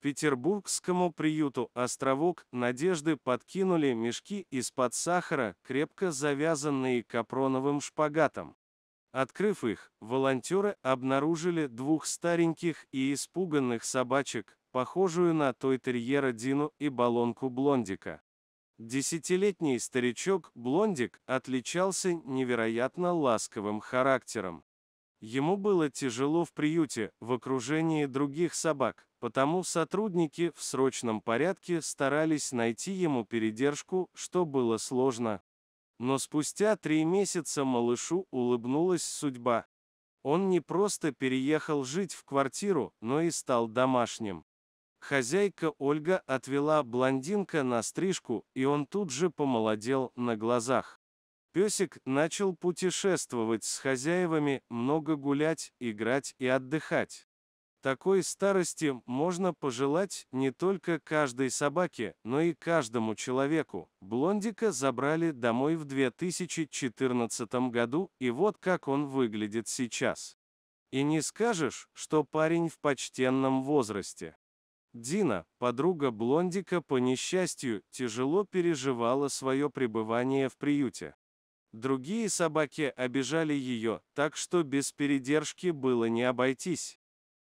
петербургскому приюту «Островок» Надежды подкинули мешки из-под сахара, крепко завязанные капроновым шпагатом. Открыв их, волонтеры обнаружили двух стареньких и испуганных собачек, похожую на той терьера Дину и баллонку Блондика. Десятилетний старичок Блондик отличался невероятно ласковым характером. Ему было тяжело в приюте, в окружении других собак, потому сотрудники в срочном порядке старались найти ему передержку, что было сложно. Но спустя три месяца малышу улыбнулась судьба. Он не просто переехал жить в квартиру, но и стал домашним. Хозяйка Ольга отвела блондинка на стрижку, и он тут же помолодел на глазах. Песик начал путешествовать с хозяевами, много гулять, играть и отдыхать. Такой старости можно пожелать не только каждой собаке, но и каждому человеку. Блондика забрали домой в 2014 году, и вот как он выглядит сейчас. И не скажешь, что парень в почтенном возрасте. Дина, подруга Блондика по несчастью, тяжело переживала свое пребывание в приюте. Другие собаки обижали ее, так что без передержки было не обойтись.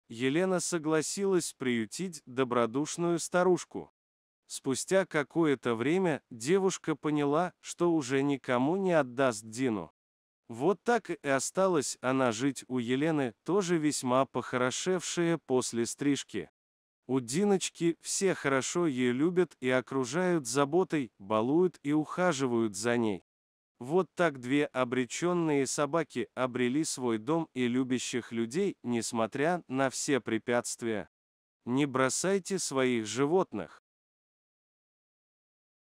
Елена согласилась приютить добродушную старушку. Спустя какое-то время девушка поняла, что уже никому не отдаст Дину. Вот так и осталась она жить у Елены, тоже весьма похорошевшая после стрижки. У Диночки все хорошо ее любят и окружают заботой, балуют и ухаживают за ней. Вот так две обреченные собаки обрели свой дом и любящих людей, несмотря на все препятствия. Не бросайте своих животных.